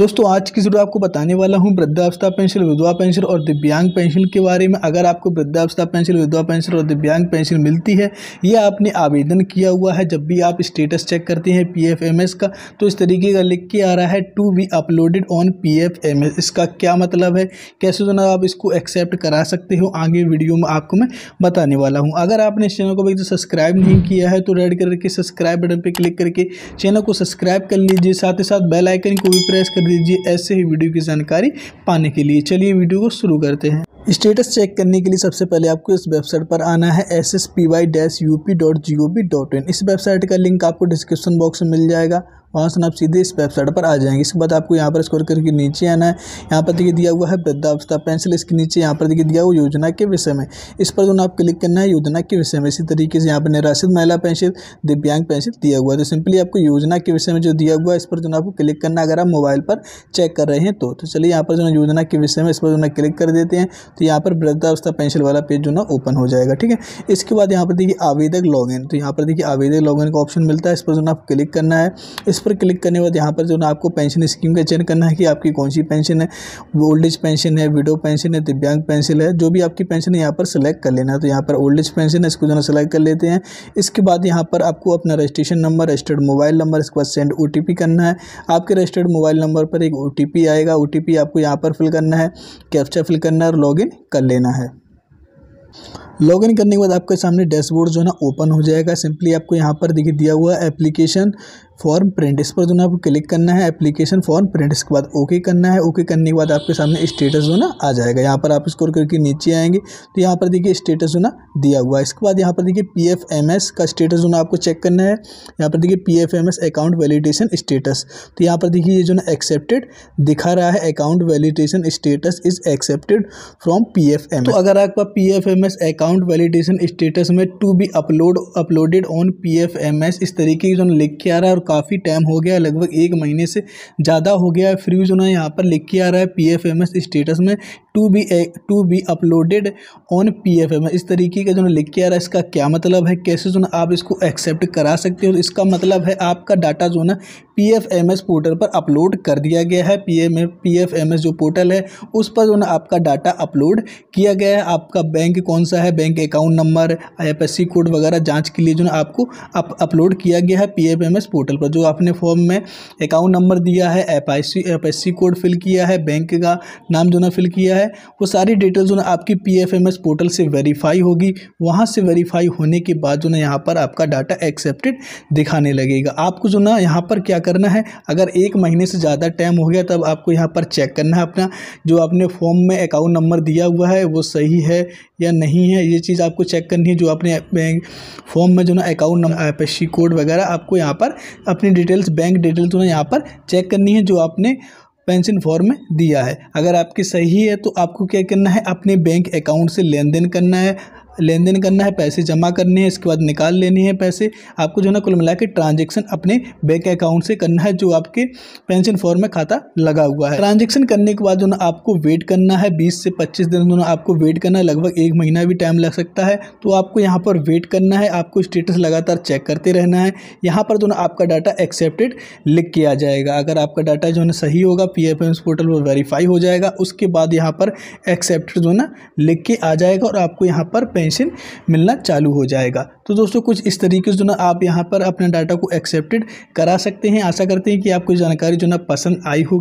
दोस्तों आज की वीडियो आपको बताने वाला हूँ वृद्धावस्था पेंशन विधवा पेंशन और दिव्यांग पेंशन के बारे में अगर आपको वृद्धावस्था पेंशन विधवा पेंशन और दिव्यांग पेंशन मिलती है यह आपने आवेदन किया हुआ है जब भी आप स्टेटस चेक करते हैं पी का तो इस तरीके का लिख के आ रहा है to be uploaded on P इसका क्या मतलब है कैसे जो आप इसको एक्सेप्ट करा सकते हो आगे वीडियो में आपको मैं बताने वाला हूँ अगर आपने इस चैनल को अभी सब्सक्राइब नहीं किया है तो रेड कलर के सब्सक्राइब बटन पर क्लिक करके चैनल को सब्सक्राइब कर लीजिए साथ ही साथ बेल आइकन को भी प्रेस कर लीजिए ऐसे ही वीडियो की जानकारी पाने के लिए चलिए वीडियो को शुरू करते हैं स्टेटस चेक करने के लिए सबसे पहले आपको इस वेबसाइट पर आना है S S P Y dash U P dot G O P dot in इस वेबसाइट का लिंक आपको डिस्क्रिप्शन बॉक्स में मिल जाएगा वहाँ से आप सीधे इस वेबसाइट पर आ जाएंगे इसके बाद आपको यहाँ पर स्कोर करके नीचे आना है यहाँ पर देखिए दिया हुआ है वृद्धावस्था पेंसिल इसके नीचे यहाँ पर देखिए दिया हुआ योजना के विषय में इस पर जो ना आप क्लिक करना है योजना के विषय में इसी तरीके से यहाँ पर निराश्रित महिला पेंशन दिव्यांग पेंशन दिया हुआ है तो सिंपली आपको योजना के विषय में जो दिया हुआ है इस पर जो आपको क्लिक करना अगर आप मोबाइल पर चेक कर रहे हैं तो, तो चलिए यहाँ पर जो योजना के विषय में इस पर जो है क्लिक कर देते हैं तो यहाँ पर वृद्धावस्था पेंसिल वाला पेज जो ना ओपन हो जाएगा ठीक है इसके बाद यहाँ पर देखिए आवेदक लॉग तो यहाँ पर देखिए आवेदक लॉग का ऑप्शन मिलता है इस पर जो ना आप क्लिक करना है इस पर क्लिक करने के बाद यहाँ पर जो ना आपको पेंशन स्कीम का चयन करना है कि आपकी कौन सी पेंशन है ओल्ड एज पेंशन है विडो पेंशन है दिव्यांग पेंशन है जो भी आपकी पेंशन है यहाँ पर सेलेक्ट कर लेना है तो यहाँ पर ओल्ड एज पेंशन है इसको जो ना सेलेक्ट कर लेते हैं इसके बाद यहाँ पर आपको अपना registration number registered mobile number इसके बाद सेंड ओ करना है आपके रजिस्टर्ड मोबाइल नंबर पर एक ओ आएगा ओ आपको यहाँ पर फिल करना है कैप्चा फिल करना है और लॉग कर लेना है लॉग इन करने के बाद आपके सामने डैशबोर्ड जो है ना ओपन हो जाएगा सिंपली आपको यहाँ पर देखिए दिया हुआ है एप्लीकेशन फॉर्म प्रिंट इस पर जो है आपको क्लिक करना है एप्लीकेशन फॉर्म प्रिंट इसके बाद ओके करना है ओके करने के बाद आपके सामने स्टेटस जो ना आ जाएगा यहाँ पर आप स्कोर करके नीचे आएंगे तो यहाँ पर देखिए स्टेटस जो ना दिया हुआ है इसके बाद यहाँ पर देखिए पी एफ एम एस का स्टेटस जो ना आपको चेक करना है यहाँ पर देखिए P F M S account validation status तो यहाँ पर देखिए ये जो ना एक्सेप्टेड दिखा रहा है account validation status is accepted from P F M तो अगर आपका P F M S account account validation status में to be upload uploaded on P F M S इस तरीके की जो लिख के आ रहा है और काफ़ी टाइम हो गया लगभग एक महीने से ज़्यादा हो गया है फिर भी जो है यहाँ पर लिख के आ रहा है P F M S status में to be to be uploaded on P F M इस तरीके का जो लिख के आ रहा है इसका क्या मतलब है कैसे जो ना आप इसको एक्सेप्ट करा सकते हो इसका मतलब है आपका डाटा जो ना P F M S portal पर अपलोड कर दिया गया है P M P F M S जो पोर्टल है उस पर जो ना आपका डाटा अपलोड किया गया है आपका बैंक कौन सा है bank account number I F S C code वगैरह जाँच के लिए जो ना आपको अपलोड किया गया है P F M S portal पर जो आपने फॉर्म में अकाउंट नंबर दिया है F I C F S C code fill किया है बैंक का नाम जो ना फिल किया है है वो सारी डिटेल्स जो ना आपकी पीएफएमएस पोर्टल से वेरीफाई होगी वहाँ से वेरीफाई होने के बाद जो ना यहाँ पर आपका डाटा एक्सेप्टेड दिखाने लगेगा आपको जो ना यहाँ पर क्या करना है अगर एक महीने से ज़्यादा टाइम हो गया तब आपको यहाँ पर चेक करना है अपना जो आपने फॉर्म में अकाउंट नंबर दिया हुआ है वो सही है या नहीं है ये चीज़ आपको चेक करनी है जो आपने फॉर्म में जो ना अकाउंट नंबर एपेशी कोड वगैरह आपको यहाँ पर अपनी डिटेल्स बैंक डिटेल्स जो ना यहाँ पर चेक करनी है जो आपने पेंशन फॉर्म में दिया है अगर आपकी सही है तो आपको क्या करना है अपने बैंक अकाउंट से लेन देन करना है लेन देन करना है पैसे जमा करने हैं इसके बाद निकाल लेने हैं पैसे आपको जो है ना कुल मिला के ट्रांजेक्शन अपने बैंक अकाउंट से करना है जो आपके पेंशन फॉर्म में खाता लगा हुआ है ट्रांजेक्शन करने के बाद जो ना आपको वेट करना है बीस से पच्चीस दिन जो ना आपको वेट करना है लगभग एक महीना भी टाइम लग सकता है तो आपको यहाँ पर वेट करना है आपको स्टेटस लगातार चेक करते रहना है यहाँ पर जो ना आपका डाटा एक्सेप्टेड लिख के आ जाएगा अगर आपका डाटा जो है सही होगा पी एफ पोर्टल पर वेरीफाई हो जाएगा उसके बाद यहाँ पर एक्सेप्टेड जो है ना लिख के आ जाएगा और आपको यहाँ पर पेंशन मिलना चालू हो जाएगा तो दोस्तों कुछ इस तरीके से जो ना आप यहाँ पर अपने डाटा को एक्सेप्टेड करा सकते हैं आशा करते हैं कि आपको जानकारी जो ना पसंद आई होगी